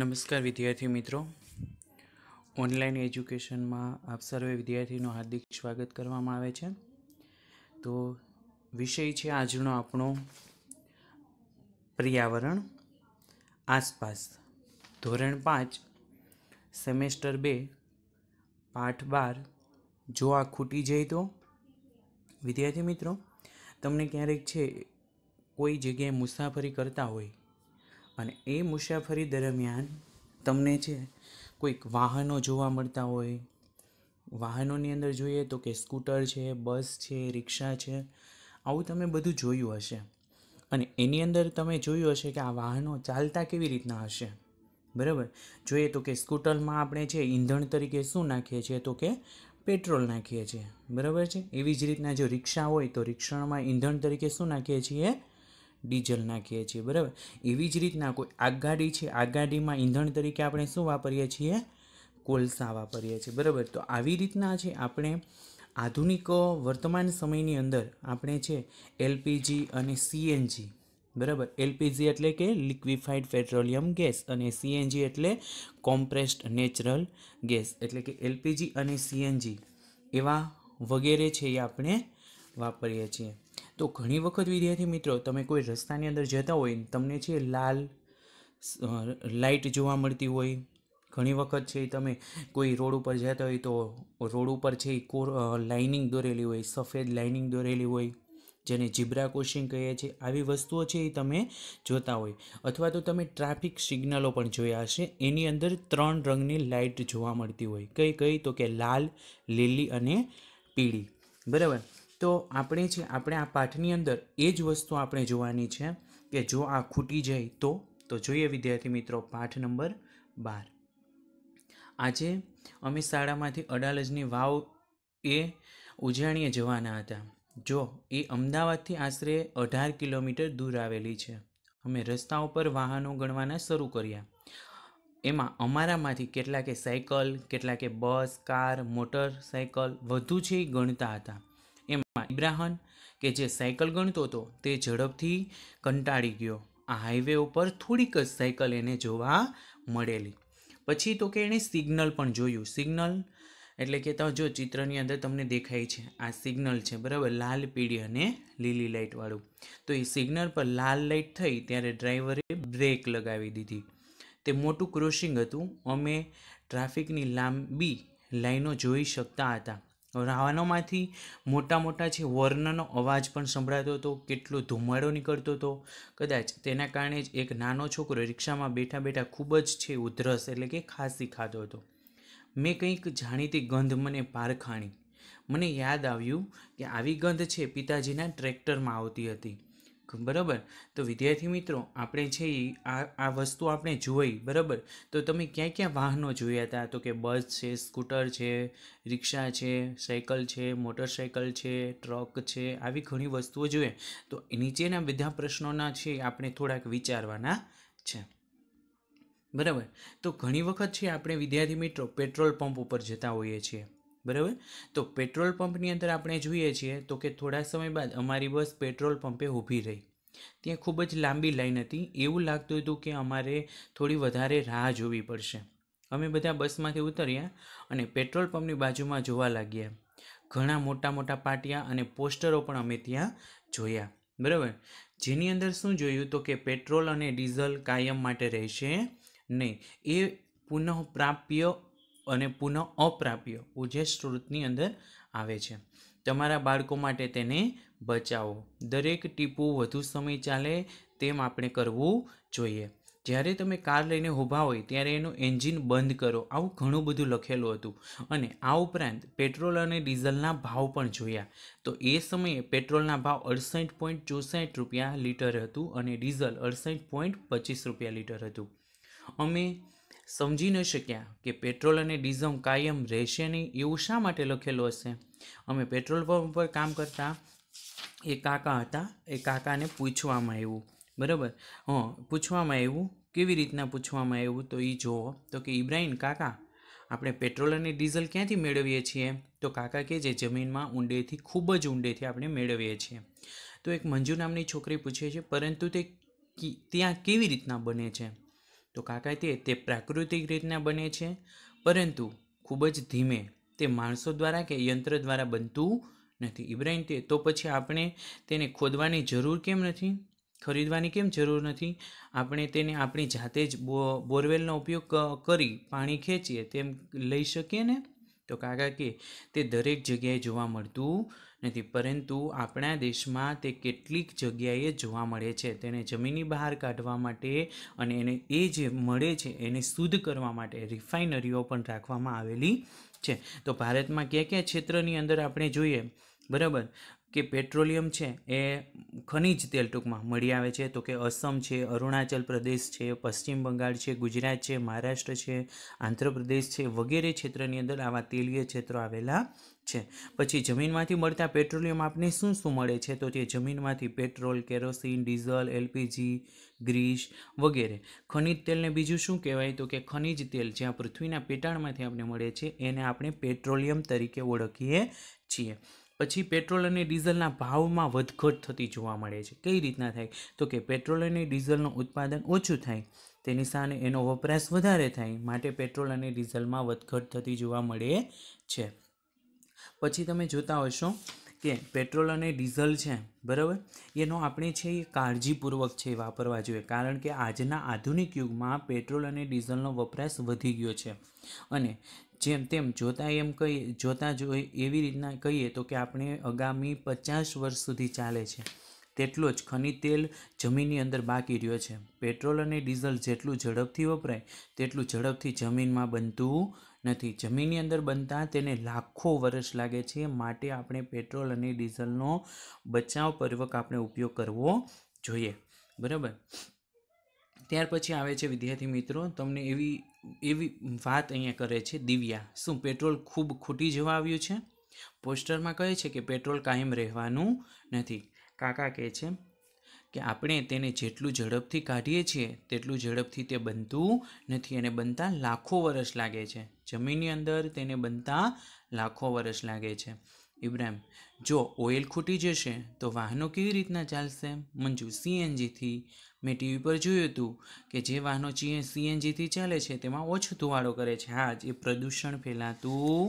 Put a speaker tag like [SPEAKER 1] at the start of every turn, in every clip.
[SPEAKER 1] નમસ્કાર વિદ્યાર્થી મિત્રો ઓનલાઈન એજ્યુકેશનમાં આપ સર્વે વિદ્યાર્થીનું હાર્દિક સ્વાગત કરવામાં આવે છે તો વિષય છે આજનો આપણો પર્યાવરણ આસપાસ ધોરણ પાંચ સેમેસ્ટર બે પાઠ બાર જો આ ખૂટી જાય તો વિદ્યાર્થી મિત્રો તમને ક્યારેક છે કોઈ જગ્યાએ મુસાફરી કરતા હોય અને એ મુસાફરી દરમિયાન તમને છે કોઈક વાહનો જોવા મળતા હોય વાહનોની અંદર જોઈએ તો કે સ્કૂટર છે બસ છે રિક્ષા છે આવું તમે બધું જોયું હશે અને એની અંદર તમે જોયું હશે કે આ વાહનો ચાલતા કેવી રીતના હશે બરાબર જોઈએ તો કે સ્કૂટરમાં આપણે છે ઈંધણ તરીકે શું નાખીએ છીએ તો કે પેટ્રોલ નાખીએ છીએ બરાબર છે એવી જ રીતના જો રિક્ષા હોય તો રિક્ષણમાં ઈંધણ તરીકે શું નાખીએ છીએ ડીઝલ નાખીએ છીએ બરાબર એવી જ રીતના કોઈ આગગાડી છે આગગાડીમાં ઈંધણ તરીકે આપણે શું વાપરીએ છીએ કોલસા વાપરીએ છીએ બરાબર તો આવી રીતના છે આપણે આધુનિક વર્તમાન સમયની અંદર આપણે છે એલપીજી અને સીએનજી બરાબર એલપીજી એટલે કે લિક્વિફાઈડ પેટ્રોલિયમ ગેસ અને સીએનજી એટલે કોમ્પ્રેસ્ડ નેચરલ ગેસ એટલે કે એલપીજી અને સીએનજી એવા વગેરે છે એ આપણે વાપરીએ છીએ તો ઘણી વખત વિદ્યાર્થી મિત્રો તમે કોઈ રસ્તાની અંદર જતા હોય તમને છે લાલ લાઇટ જોવા મળતી હોય ઘણી વખત છે તમે કોઈ રોડ ઉપર જતા હોય તો રોડ ઉપર છે કોર લાઇનિંગ દોરેલી હોય સફેદ લાઇનિંગ દોરેલી હોય જેને જીબ્રા કોશિંગ કહીએ છીએ આવી વસ્તુઓ છે એ તમે જોતા હોય અથવા તો તમે ટ્રાફિક સિગ્નલો પણ જોયા હશે એની અંદર ત્રણ રંગની લાઇટ જોવા મળતી હોય કઈ કઈ તો કે લાલ લીલી અને પીળી બરાબર તો આપણે છે આપણે આ પાઠની અંદર એ જ વસ્તુ આપણે જોવાની છે કે જો આ ખૂટી જાય તો તો જોઈએ વિદ્યાર્થી મિત્રો પાઠ નંબર બાર આજે અમે શાળામાંથી અડાલજની વાવ એ ઉજાણીએ જવાના હતા જો એ અમદાવાદથી આશરે અઢાર કિલોમીટર દૂર આવેલી છે અમે રસ્તા ઉપર વાહનો ગણવાના શરૂ કર્યા એમાં અમારામાંથી કેટલાકે સાયકલ કેટલાકે બસ કાર મોટરસાયકલ વધુ છે એ ગણતા હતા જેમાં ઇબ્રાહન કે જે સાયકલ ગણતો હતો તે ઝડપથી કંટાળી ગયો આ હાઈવે ઉપર થોડીક જ સાયકલ એને જોવા મળેલી પછી તો કે એણે સિગ્નલ પણ જોયું સિગ્નલ એટલે કે તો જો ચિત્રની અંદર તમને દેખાય છે આ સિગ્નલ છે બરાબર લાલ પીળી અને લીલી લાઇટવાળું તો એ સિગ્નલ પર લાલ લાઇટ થઈ ત્યારે ડ્રાઈવરે બ્રેક લગાવી દીધી તે મોટું ક્રોસિંગ હતું અમે ટ્રાફિકની લાંબી લાઈનો જોઈ શકતા હતા રાવાનોમાંથી મોટા મોટા જે વર્ણનો અવાજ પણ સંભળાતો હતો કેટલો ધુમાડો નીકળતો હતો કદાચ તેના કારણે જ એક નાનો છોકરો રિક્ષામાં બેઠા બેઠા ખૂબ જ છે ઉધરસ એટલે કે ખાંસી ખાધો હતો મેં કંઈક જાણીતી ગંધ મને પારખાણી મને યાદ આવ્યું કે આવી ગંધ છે પિતાજીના ટ્રેક્ટરમાં આવતી હતી બરાબર તો વિદ્યાર્થી મિત્રો આપણે છે આ આ વસ્તુ આપણે જોઈ બરાબર તો તમે ક્યાં ક્યાં વાહનો જોયા હતા તો કે બસ છે સ્કૂટર છે રિક્ષા છે સાયકલ છે મોટરસાયકલ છે ટ્રક છે આવી ઘણી વસ્તુઓ જોઈએ તો નીચેના બધા પ્રશ્નોના છે આપણે થોડાક વિચારવાના છે બરાબર તો ઘણી વખત છે આપણે વિદ્યાર્થી મિત્રો પેટ્રોલ પંપ ઉપર જતા હોઈએ છીએ બરાબર તો પેટ્રોલ પંપની અંદર આપણે જોઈએ છીએ તો કે થોડા સમય બાદ અમારી બસ પેટ્રોલ પંપે ઊભી રહી ત્યાં ખૂબ જ લાંબી લાઈન હતી એવું લાગતું હતું કે અમારે થોડી વધારે રાહ જોવી પડશે અમે બધા બસમાંથી ઉતર્યા અને પેટ્રોલ પંપની બાજુમાં જોવા લાગ્યા ઘણા મોટા મોટા પાટિયા અને પોસ્ટરો પણ અમે ત્યાં જોયા બરાબર જેની અંદર શું જોયું તો કે પેટ્રોલ અને ડીઝલ કાયમ માટે રહેશે નહીં એ પુનઃપ્રાપ્ય અને પુનઃ અપ્રાપ્ય ઉજે સ્ત્રોતની અંદર આવે છે તમારા બાળકો માટે તેને બચાવો દરેક ટીપું વધુ સમય ચાલે તેમ આપણે કરવું જોઈએ જ્યારે તમે કાર લઈને ઊભા હોય ત્યારે એનું એન્જિન બંધ કરો આવું ઘણું બધું લખેલું હતું અને આ ઉપરાંત પેટ્રોલ અને ડીઝલના ભાવ પણ જોયા તો એ સમયે પેટ્રોલના ભાવ અડસઠ પોઈન્ટ ચોસઠ રૂપિયા લીટર હતું અને ડીઝલ અડસઠ પોઈન્ટ પચીસ રૂપિયા લીટર હતું અમે સમજી ન શક્યા કે પેટ્રોલ અને ડીઝલ કાયમ રહેશે નહીં એવું શા માટે લખેલું હશે અમે પેટ્રોલ પંપ પર કામ કરતા એ કાકા હતા એ કાકાને પૂછવામાં આવ્યું બરાબર હં પૂછવામાં આવ્યું કેવી રીતના પૂછવામાં આવ્યું તો એ જુઓ તો કે ઇબ્રાહીમ કાકા આપણે પેટ્રોલ અને ડીઝલ ક્યાંથી મેળવીએ છીએ તો કાકા કે જે જમીનમાં ઊંડેથી ખૂબ જ ઊંડેથી આપણે મેળવીએ છીએ તો એક મંજુ નામની છોકરી પૂછે છે પરંતુ તે ત્યાં કેવી રીતના બને છે તો કાકાતીય તે પ્રાકૃતિક રીતના બને છે પરંતુ ખૂબ જ ધીમે તે માણસો દ્વારા કે યંત્ર દ્વારા બનતું નથી ઇબ્રાહીમ તે તો પછી આપણે તેને ખોદવાની જરૂર કેમ નથી ખરીદવાની કેમ જરૂર નથી આપણે તેને આપણી જાતે જ બોરવેલનો ઉપયોગ કરી પાણી ખેંચીએ તેમ લઈ શકીએ ને તો કાકા કે તે દરેક જગ્યાએ જોવા મળતું નથી પરંતુ આપણા દેશમાં તે કેટલીક જગ્યાએ જોવા મળે છે તેને જમીનની બહાર કાઢવા માટે અને એને એ જે મળે છે એને શુદ્ધ કરવા માટે રિફાઇનરીઓ પણ રાખવામાં આવેલી છે તો ભારતમાં કયા કયા ક્ષેત્રની અંદર આપણે જોઈએ બરાબર કે પેટ્રોલિયમ છે એ ખનિજ તેલ ટૂંકમાં મળી આવે છે તો કે અસમ છે અરુણાચલ પ્રદેશ છે પશ્ચિમ બંગાળ છે ગુજરાત છે મહારાષ્ટ્ર છે આંધ્રપ્રદેશ છે વગેરે ક્ષેત્રની અંદર આવા તેલીય ક્ષેત્રો આવેલા છે પછી જમીનમાંથી મળતા પેટ્રોલિયમ આપને શું શું મળે છે તો તે જમીનમાંથી petrol kerosene diesel LPG grease વગેરે ખનિજ તેલને બીજું શું કહેવાય તો કે ખનિજ તેલ જ્યાં પૃથ્વીના પેટાણમાંથી આપણે મળે છે એને આપણે પેટ્રોલિયમ તરીકે ઓળખીએ છીએ પછી પેટ્રોલ અને ડીઝલના ભાવમાં વધઘટ થતી જોવા મળે છે કઈ રીતના થાય તો કે પેટ્રોલ અને ડીઝલનું ઉત્પાદન ઓછું થાય તેની સામે એનો વપરાશ વધારે થાય માટે પેટ્રોલ અને ડીઝલમાં વધઘટ થતી જોવા મળે છે પછી તમે જોતા હશો કે પેટ્રોલ અને ડીઝલ છે બરાબર એનો આપણે છે એ કાળજીપૂર્વક છે વાપરવા જોઈએ કારણ કે આજના આધુનિક યુગમાં પેટ્રોલ અને ડીઝલનો વપરાશ વધી ગયો છે અને જેમ તેમ જોતાં એમ કહીએ જોતાં જો એવી રીતના કહીએ તો કે આપણે આગામી પચાસ વર્ષ સુધી ચાલે છે તેટલો જ ખનિજ તેલ જમીનની અંદર બાકી રહ્યો છે પેટ્રોલ અને ડીઝલ જેટલું ઝડપથી વપરાય તેટલું ઝડપથી જમીનમાં બનતું નથી જમીનની અંદર બનતા તેને લાખો વર્ષ લાગે છે માટે આપણે પેટ્રોલ અને ડીઝલનો બચાવપૂર્વક આપણે ઉપયોગ કરવો જોઈએ બરાબર ત્યાર પછી આવે છે વિદ્યાર્થી મિત્રો તમને એવી એવી વાત અહીંયા કરે છે દિવ્યા શું પેટ્રોલ ખૂબ ખૂટી જવા આવ્યું છે પોસ્ટરમાં કહે છે કે પેટ્રોલ કાયમ રહેવાનું નથી કાકા કહે છે કે આપણે તેને જેટલું ઝડપથી કાઢીએ છીએ તેટલું ઝડપથી તે બનતું નથી અને બનતા લાખો વર્ષ લાગે છે જમીનની અંદર તેને બનતા લાખો વર્ષ લાગે છે ઇબ્રાહિમ જો ઓઇલ ખૂટી જશે તો વાહનો કેવી રીતના ચાલશે મંજુ સીએનજીથી મેં ટીવી પર જોયું હતું કે જે વાહનો સીએનજીથી ચાલે છે તેમાં ઓછો ધુવાડો કરે છે હા જે પ્રદૂષણ ફેલાતું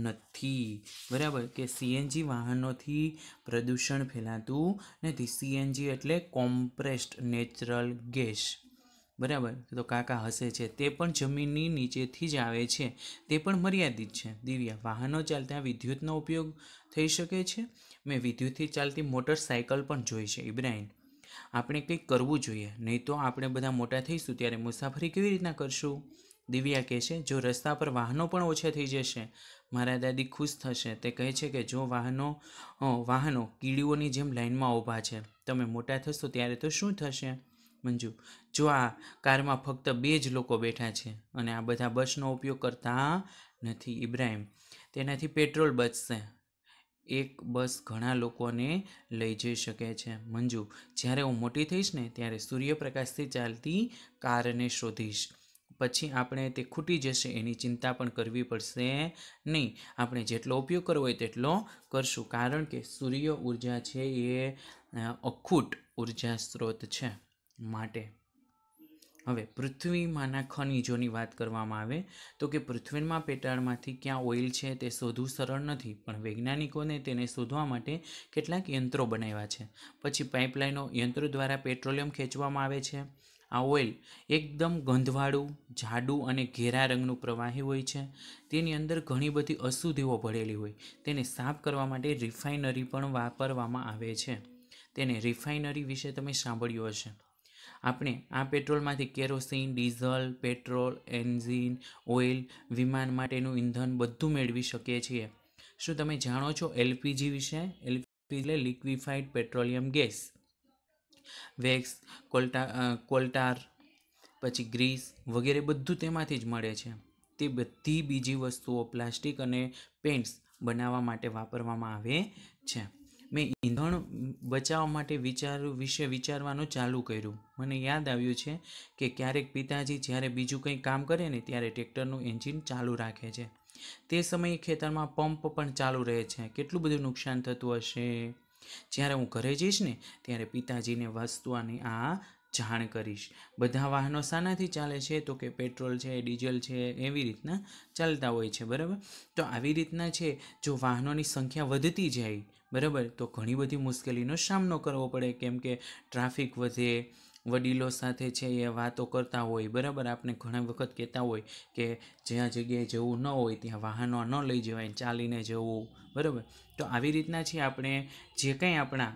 [SPEAKER 1] નથી બરાબર કે સીએનજી વાહનોથી પ્રદૂષણ ફેલાતું નથી સીએનજી એટલે કોમ્પ્રેસ્ડ નેચરલ ગેસ બરાબર તો કાકા હસે છે તે પણ જમીનની નીચેથી જ આવે છે તે પણ મર્યાદિત છે દિવ્યા વાહનો ચાલતા વિદ્યુતનો ઉપયોગ થઈ શકે છે મેં વિદ્યુતથી ચાલતી મોટરસાયકલ પણ જોઈ છે ઇબ્રાહિમ આપણે કંઈક કરવું જોઈએ નહીં તો આપણે બધા મોટા થઈશું ત્યારે મુસાફરી કેવી રીતના કરશું દિવ્યા કહે છે જો રસ્તા પર વાહનો પણ ઓછા થઈ જશે મારા દાદી ખુશ થશે તે કહે છે કે જો વાહનો વાહનો કીડીઓની જેમ લાઇનમાં ઊભા છે તમે મોટા થશો ત્યારે તો શું થશે મંજુ જો આ કારમાં ફક્ત બે જ લોકો બેઠા છે અને આ બધા બસનો ઉપયોગ કરતા નથી ઇબ્રાહિમ તેનાથી પેટ્રોલ બચશે એક બસ ઘણા લોકોને લઈ જઈ શકે છે મંજુ જ્યારે હું મોટી થઈશ ને ત્યારે સૂર્યપ્રકાશથી ચાલતી કારને શોધીશ પછી આપણે તે ખૂટી જશે એની ચિંતા પણ કરવી પડશે નહીં આપણે જેટલો ઉપયોગ કરવો હોય તેટલો કરશું કારણ કે સૂર્ય ઉર્જા છે એ અખૂટ ઉર્જા સ્ત્રોત છે માટે હવે પૃથ્વીમાંના ખનિજોની વાત કરવામાં આવે તો કે પૃથ્વીમાં પેટાળમાંથી ક્યાં ઓઇલ છે તે શોધવું સરળ નથી પણ વૈજ્ઞાનિકોને તેને શોધવા માટે કેટલાક યંત્રો બનાવ્યા છે પછી પાઇપલાઇનો યંત્રો દ્વારા પેટ્રોલિયમ ખેંચવામાં આવે છે આ ઓઇલ એકદમ ગંધવાળું જાડું અને ઘેરા રંગનું પ્રવાહી હોય છે તેની અંદર ઘણી બધી અશુદ્ધિઓ ભરેલી હોય તેને સાફ કરવા માટે રિફાઇનરી પણ વાપરવામાં આવે છે તેને રિફાઇનરી વિશે તમે સાંભળ્યું હશે આપણે આ પેટ્રોલમાંથી kerosene diesel petrol engine oil વિમાન માટેનું ઇંધન બધું મેળવી શકીએ છીએ શું તમે જાણો છો એલપીજી વિશે એલપીજી એટલે લિક્વિફાઇડ પેટ્રોલિયમ ગેસ વેક્સ કોલ્ટા કોલ્ટાર પછી ગ્રીસ વગેરે બધું તેમાંથી જ મળે છે તે બધી બીજી વસ્તુઓ પ્લાસ્ટિક અને પેન્ટ્સ બનાવવા માટે વાપરવામાં આવે છે મેં ઈંધણ બચાવવા માટે વિચાર વિશે વિચારવાનું ચાલુ કર્યું મને યાદ આવ્યું છે કે ક્યારેક પિતાજી જ્યારે બીજું કંઈ કામ કરે ને ત્યારે ટ્રેક્ટરનું એન્જિન ચાલુ રાખે છે તે સમયે ખેતરમાં પંપ પણ ચાલુ રહે છે કેટલું બધું નુકસાન થતું હશે જ્યારે હું ઘરે જઈશ ને ત્યારે પિતાજીને વસ્તુઓની આ જાણ કરીશ બધા વાહનો શાનાથી ચાલે છે તો કે પેટ્રોલ છે ડીઝલ છે એવી રીતના ચાલતા હોય છે બરાબર તો આવી રીતના છે જો વાહનોની સંખ્યા વધતી જાય બરાબર તો ઘણી બધી મુશ્કેલીનો સામનો કરવો પડે કેમ કે ટ્રાફિક વધે વડીલો સાથે છે એ વાતો કરતા હોય બરાબર આપણે ઘણા વખત કહેતા હોય કે જ્યાં જગ્યાએ જવું ન હોય ત્યાં વાહનો ન લઈ જવાય ચાલીને જવું બરાબર તો આવી રીતના છે આપણે જે કંઈ આપણા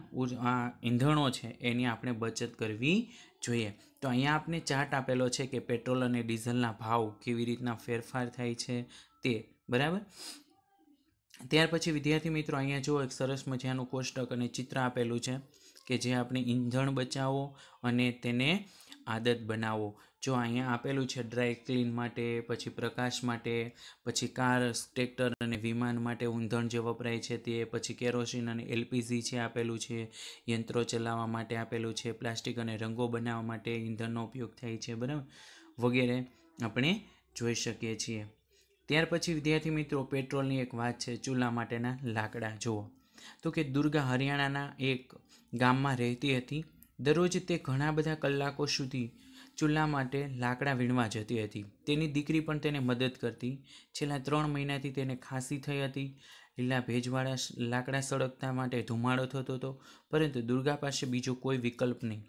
[SPEAKER 1] ઈંધણો છે એની આપણે બચત કરવી જોઈએ તો અહીંયા આપણે ચાર્ટ આપેલો છે કે પેટ્રોલ અને ડીઝલના ભાવ કેવી રીતના ફેરફાર થાય છે તે બરાબર ત્યાર પછી વિદ્યાર્થી મિત્રો અહીંયા જુઓ એક સરસ મજાનું કોષ્ટક અને ચિત્ર આપેલું છે કે જે આપણે ઈંધણ બચાવો અને તેને આદત બનાવો જો અહીંયા આપેલું છે ડ્રાય ક્લીન માટે પછી પ્રકાશ માટે પછી કાર ટ્રેક્ટર અને વિમાન માટે ઊંધણ જે વપરાય છે તે પછી કેરોસીન અને એલપીજી છે આપેલું છે યંત્રો ચલાવવા માટે આપેલું છે પ્લાસ્ટિક અને રંગો બનાવવા માટે ઈંધણનો ઉપયોગ થાય છે બરાબર વગેરે આપણે જોઈ શકીએ છીએ ત્યાર પછી વિદ્યાર્થી મિત્રો પેટ્રોલની એક વાત છે ચૂલા માટેના લાકડા જુઓ તો કે દુર્ગા હરિયાણાના એક ગામમાં રહેતી હતી દરરોજ તે ઘણા બધા કલાકો સુધી ચૂલા માટે લાકડા વીણવા જતી હતી તેની દીકરી પણ તેને મદદ કરતી છેલ્લા ત્રણ મહિનાથી તેને ખાંસી થઈ હતી લીલા ભેજવાળા લાકડા સળગતા માટે ધુમાડો થતો હતો પરંતુ દુર્ગા પાસે બીજો કોઈ વિકલ્પ નહીં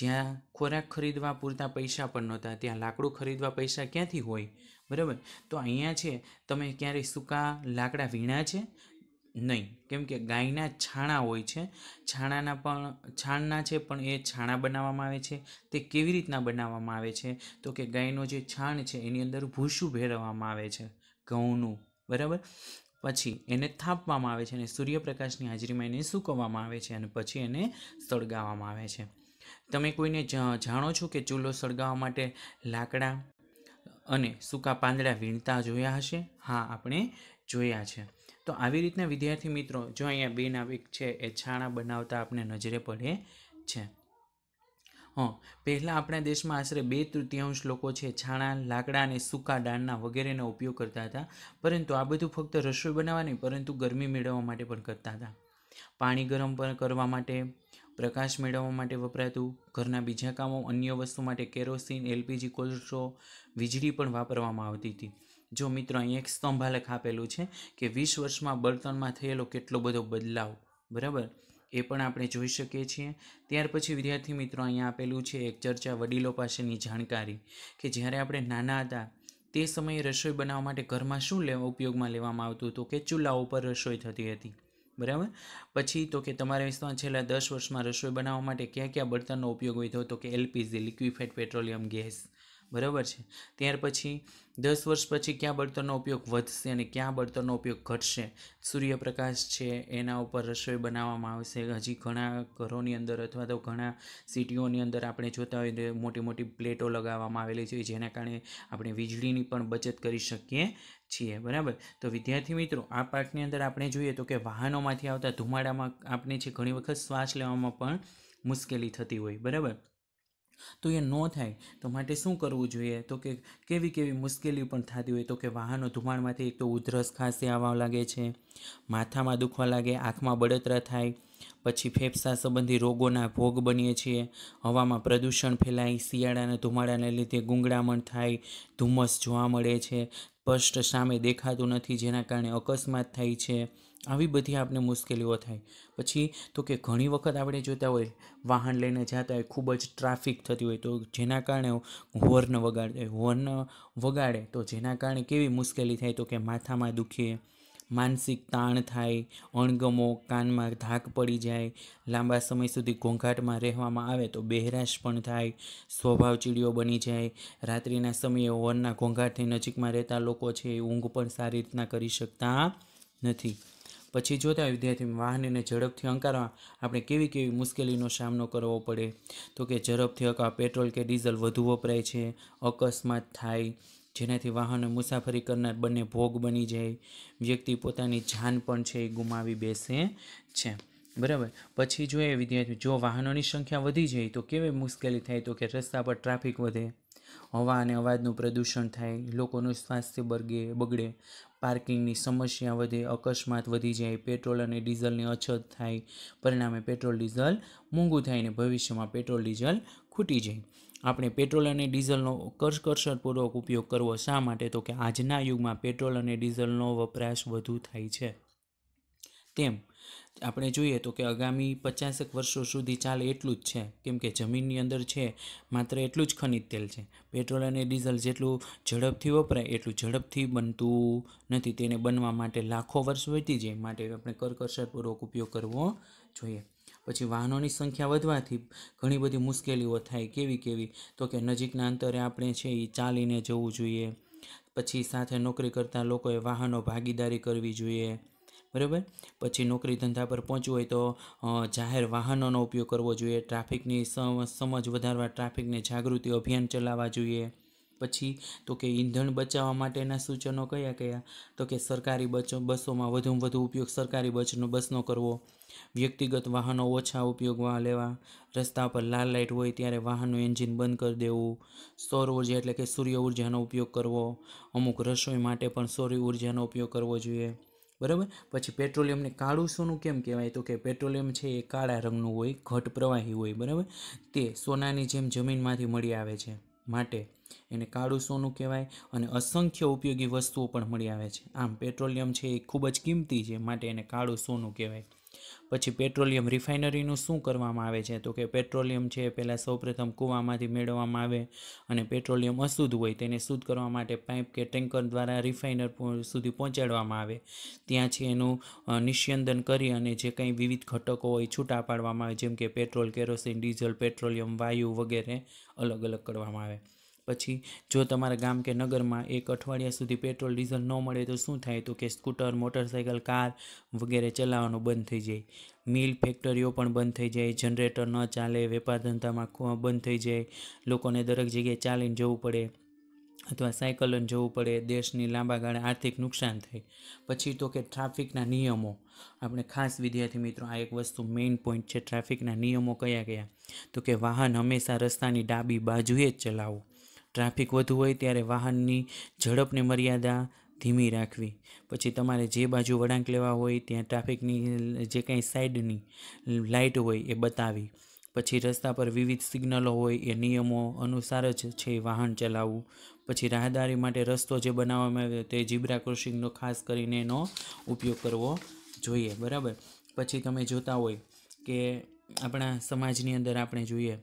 [SPEAKER 1] જ્યાં ખોરાક ખરીદવા પૂરતા પૈસા પણ નહોતા ત્યાં લાકડું ખરીદવા પૈસા ક્યાંથી હોય બરાબર તો અહીંયા છે તમે ક્યારેય સૂકા લાકડા વીણ્યા છે નહીં કેમ કે ગાયના છાણા હોય છે છાણાના પણ છાણના છે પણ એ છાણા બનાવવામાં આવે છે તે કેવી રીતના બનાવવામાં આવે છે તો કે ગાયનો જે છાણ છે એની અંદર ભૂસું ભેળવવામાં આવે છે ઘઉંનું બરાબર પછી એને થાપવામાં આવે છે અને સૂર્યપ્રકાશની હાજરીમાં એને સૂકવવામાં આવે છે અને પછી એને સળગાવવામાં આવે છે તમે કોઈને જાણો છો કે ચૂલો સળગાવવા માટે લાકડા અને સૂકા પાંદડા વીણતા જોયા હશે હા આપણે જોયા છે તો આવી રીતના વિદ્યાર્થી મિત્રો જો અહીંયા બે નાવિક છે એ છાણા બનાવતા આપણે નજરે પડે છે હં પહેલાં આપણા દેશમાં આશરે બે તૃતીયાંશ લોકો છે છાણા લાકડા અને સૂકા ડાળના વગેરેનો ઉપયોગ કરતા હતા પરંતુ આ બધું ફક્ત રસોઈ બનાવવા નહીં પરંતુ ગરમી મેળવવા માટે પણ કરતા હતા પાણી ગરમ પણ કરવા માટે પ્રકાશ મેળવવા માટે વપરાતું ઘરના બીજા કામો અન્ય વસ્તુ માટે કેરોસીન એલપીજી કોલસો વીજળી પણ વાપરવામાં આવતી હતી જો મિત્રો અહીંયા એક સ્તંભાલેખ આપેલું છે કે વીસ વર્ષમાં બળતણમાં થયેલો કેટલો બધો બદલાવ બરાબર એ પણ આપણે જોઈ શકીએ છીએ ત્યાર પછી વિદ્યાર્થી મિત્રો અહીંયા આપેલું છે એક ચર્ચા વડીલો પાસેની જાણકારી કે જ્યારે આપણે નાના હતા તે સમયે રસોઈ બનાવવા માટે ઘરમાં શું લેવા ઉપયોગમાં લેવામાં આવતું હતું કે ચૂલા ઉપર રસોઈ થતી હતી બરાબર પછી તો કે તમારા વિસ્તારમાં છેલ્લા દસ વર્ષમાં રસોઈ બનાવવા માટે ક્યાં ક્યાં બળતણનો ઉપયોગ હોય તો કે એલપીજી લિક્વિફાઇડ પેટ્રોલિયમ ગેસ બરાબર છે ત્યાર પછી દસ વર્ષ પછી ક્યાં બળતરનો ઉપયોગ વધશે અને ક્યાં બળતરનો ઉપયોગ ઘટશે સૂર્યપ્રકાશ છે એના ઉપર રસોઈ બનાવવામાં આવશે હજી ઘણા ઘરોની અંદર અથવા તો ઘણા સિટીઓની અંદર આપણે જોતા હોઈએ મોટી મોટી પ્લેટો લગાવવામાં આવેલી છે જેના કારણે આપણે વીજળીની પણ બચત કરી શકીએ છીએ બરાબર તો વિદ્યાર્થી મિત્રો આ પાઠની અંદર આપણે જોઈએ તો કે વાહનોમાંથી આવતા ધુમાડામાં આપણે છે ઘણી વખત શ્વાસ લેવામાં પણ મુશ્કેલી થતી હોય બરાબર તો એ ન થાય તો માટે શું કરવું જોઈએ તો કે કેવી કેવી મુશ્કેલી પણ થતી હોય તો કે વાહનો ધુમાણમાંથી એક તો ઉધરસ ખાંસી આવવા લાગે છે માથામાં દુખવા લાગે આંખમાં બળતરા થાય પછી ફેફસા સંબંધી રોગોના ભોગ બનીએ છીએ હવામાં પ્રદૂષણ ફેલાય શિયાળાના ધુમાડાને લીધે ગુંગળામણ થાય ધુમ્મસ જોવા મળે છે સ્પષ્ટ સામે દેખાતું નથી જેના કારણે અકસ્માત થાય છે આવી બધી આપણે મુશ્કેલીઓ થાય પછી તો કે ઘણી વખત આપણે જોતા હોય વાહન લઈને જતા હોય ખૂબ જ ટ્રાફિક થતી હોય તો જેના કારણે હોર્ન વગાડે હોર્ન વગાડે તો જેના કારણે કેવી મુશ્કેલી થાય તો કે માથામાં દુખે માનસિક તાણ થાય અણગમો કાનમાં ધાક પડી જાય લાંબા સમય સુધી ઘોંઘાટમાં રહેવામાં આવે તો બહેરાશ પણ થાય સ્વભાવ ચીડિયો બની જાય રાત્રિના સમયે હોર્નના ઘોંઘાટની નજીકમાં રહેતા લોકો છે એ ઊંઘ પણ સારી રીતના કરી શકતા નથી પછી જોતા વિદ્યાર્થી વાહનને ઝડપથી અંકારવા આપણે કેવી કેવી મુશ્કેલીનો સામનો કરવો પડે તો કે ઝડપથી હંકારવા પેટ્રોલ કે ડીઝલ વધુ વપરાય છે અકસ્માત થાય જેનાથી વાહનો મુસાફરી કરનાર બંને ભોગ બની જાય વ્યક્તિ પોતાની જાન પણ છે એ ગુમાવી બેસે છે બરાબર પછી જોઈએ વિદ્યાર્થી જો વાહનોની સંખ્યા વધી જાય તો કેવી મુશ્કેલી થાય તો કે રસ્તા પર ટ્રાફિક વધે હવા અને અવાજનું પ્રદૂષણ થાય લોકોનું સ્વાસ્થ્ય બગડે બગડે પાર્કિંગની સમસ્યા વધે અકસ્માત વધી જાય પેટ્રોલ અને ડીઝલની અછત થાય પરિણામે પેટ્રોલ ડીઝલ મોંઘું થાય ને ભવિષ્યમાં પેટ્રોલ ડીઝલ ખૂટી જાય આપણે પેટ્રોલ અને ડીઝલનો કરકસરપૂર્વક ઉપયોગ કરવો શા માટે તો કે આજના યુગમાં પેટ્રોલ અને ડીઝલનો વપરાશ વધુ થાય છે તેમ આપણે જોઈએ તો કે આગામી પચાસેક વર્ષો સુધી ચાલે એટલું જ છે કેમ કે જમીનની અંદર છે માત્ર એટલું જ ખનિજ તેલ છે પેટ્રોલ અને ડીઝલ જેટલું ઝડપથી વપરાય એટલું ઝડપથી બનતું નથી તેને બનવા માટે લાખો વર્ષ વીતી જાય માટે આપણે કરકસરપૂર્વક ઉપયોગ કરવો જોઈએ પછી વાહનોની સંખ્યા વધવાથી ઘણી બધી મુશ્કેલીઓ થાય કેવી કેવી તો કે નજીકના અંતરે આપણે છે એ ચાલીને જવું જોઈએ પછી સાથે નોકરી કરતા લોકોએ વાહનો ભાગીદારી કરવી જોઈએ બરાબર પછી નોકરી ધંધા પર પહોંચવું હોય તો જાહેર વાહનોનો ઉપયોગ કરવો જોઈએ ટ્રાફિકની સમજ વધારવા ટ્રાફિકને જાગૃતિ અભિયાન ચલાવવા જોઈએ પછી તો કે ઈંધણ બચાવવા માટેના સૂચનો કયા કયા તો કે સરકારી બસોમાં વધુમાં વધુ ઉપયોગ સરકારી બસનો બસનો કરવો વ્યક્તિગત વાહનો ઓછા ઉપયોગમાં લેવા રસ્તા પર લાલ લાઇટ હોય ત્યારે વાહનનું એન્જિન બંધ કરી દેવું સૌર ઉર્જા એટલે કે સૂર્ય ઉર્જાનો ઉપયોગ કરવો અમુક રસોઈ માટે પણ સૌર ઉર્જાનો ઉપયોગ કરવો જોઈએ બરાબર પછી પેટ્રોલિયમને કાળું સોનું કેમ કહેવાય તો કે પેટ્રોલિયમ છે એ કાળા રંગનું હોય ઘટ પ્રવાહી હોય બરાબર તે સોનાની જેમ જમીનમાંથી મળી આવે છે માટે એને કાળું સોનું કહેવાય અને અસંખ્ય ઉપયોગી વસ્તુઓ પણ મળી આવે છે આમ પેટ્રોલિયમ છે એ ખૂબ જ કિંમતી છે માટે એને કાળું સોનું કહેવાય પછી પેટ્રોલિયમ રિફાઇનરીનું શું કરવામાં આવે છે તો કે પેટ્રોલિયમ છે પહેલાં સૌપ્રથમ કૂવામાંથી મેળવવામાં આવે અને પેટ્રોલિયમ અશુદ્ધ હોય તેને શુદ્ધ કરવા માટે પાઇપ કે ટેન્કર દ્વારા રિફાઇનર સુધી પહોંચાડવામાં આવે ત્યાં છે એનું નિસ્યંદન કરી અને જે કંઈ વિવિધ ઘટકો હોય છૂટા પાડવામાં આવે જેમ કે પેટ્રોલ કેરોસીન ડીઝલ પેટ્રોલિયમ વાયુ વગેરે અલગ અલગ કરવામાં આવે પછી જો તમારા ગામ કે નગરમાં એક અઠવાડિયા સુધી પેટ્રોલ ડીઝલ ન મળે તો શું થાય તો કે સ્કૂટર મોટરસાઇકલ કાર વગેરે ચલાવવાનું બંધ થઈ જાય મિલ ફેક્ટરીઓ પણ બંધ થઈ જાય જનરેટર ન ચાલે વેપાર ધંધામાં બંધ થઈ જાય લોકોને દરેક જગ્યાએ ચાલીને જવું પડે અથવા સાયકલ જવું પડે દેશની લાંબા ગાળે આર્થિક નુકસાન થાય પછી તો કે ટ્રાફિકના નિયમો આપણે ખાસ વિદ્યાર્થી મિત્રો આ એક વસ્તુ મેઇન પોઈન્ટ છે ટ્રાફિકના નિયમો કયા કયા તો કે વાહન હંમેશા રસ્તાની ડાબી બાજુએ જ ચલાવવું ટ્રાફિક વધુ હોય ત્યારે વાહનની ઝડપની મર્યાદા ધીમી રાખવી પછી તમારે જે બાજુ વળાંક લેવા હોય ત્યાં ટ્રાફિકની જે કાંઈ સાઈડની લાઇટ હોય એ બતાવી પછી રસ્તા પર વિવિધ સિગ્નલો હોય એ નિયમો અનુસાર જ છે વાહન ચલાવવું પછી રાહદારી માટે રસ્તો જે બનાવવામાં આવ્યો તે જીબ્રા ક્રોસિંગનો ખાસ કરીને એનો ઉપયોગ કરવો જોઈએ બરાબર પછી તમે જોતા હોય કે આપણા સમાજની અંદર આપણે જોઈએ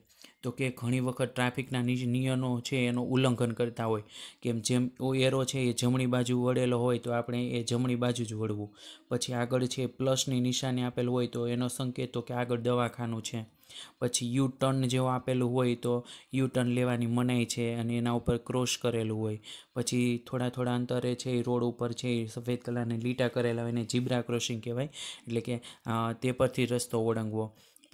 [SPEAKER 1] તો કે ઘણી વખત ટ્રાફિકના નિયમો છે એનું ઉલ્લંઘન કરતા હોય કેમ જેમ એરો છે એ જમણી બાજુ વળેલો હોય તો આપણે એ જમણી બાજુ જ વળવું પછી આગળ છે પ્લસની નિશાની આપેલ હોય તો એનો સંકેત તો કે આગળ દવાખાનું છે પછી યુ ટર્ન જેવો આપેલું હોય તો યુ ટર્ન લેવાની મનાઈ છે અને એના ઉપર ક્રોસ કરેલું હોય પછી થોડા થોડા અંતરે છે એ રોડ ઉપર છે એ સફેદ કલરને લીટા કરેલા હોય એને જીબ્રા ક્રોસિંગ કહેવાય એટલે કે તે પરથી રસ્તો ઓળંગવો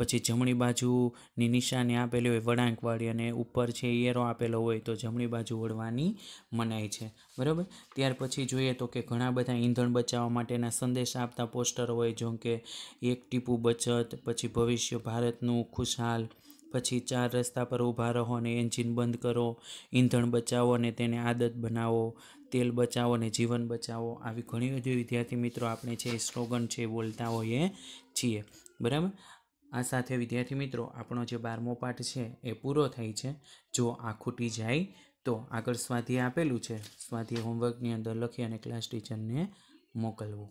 [SPEAKER 1] પછી જમણી બાજુની નિશાની આપેલી હોય વળાંકવાળી અને ઉપર છે એરો આપેલો હોય તો જમણી બાજુ વળવાની મનાય છે બરાબર ત્યાર પછી જોઈએ તો કે ઘણા બધા ઈંધણ બચાવવા માટેના સંદેશ આપતા પોસ્ટર હોય જેમ કે એક ટીપુ બચત પછી ભવિષ્ય ભારતનું ખુશહાલ પછી ચાર રસ્તા પર ઊભા રહો અને એન્જિન બંધ કરો ઈંધણ બચાવો અને તેને આદત બનાવો તેલ બચાવો અને જીવન બચાવો આવી ઘણી બધી વિદ્યાર્થી મિત્રો આપણે છે સ્લોગન છે બોલતા હોઈએ છીએ બરાબર આ સાથે વિદ્યાર્થી મિત્રો આપણો જે બારમો પાઠ છે એ પૂરો થાય છે જો આ ખૂટી જાય તો આગળ સ્વાધ્યાય આપેલું છે સ્વાધ્યાય હોમવર્કની અંદર લખી અને ક્લાસ ટીચરને મોકલવું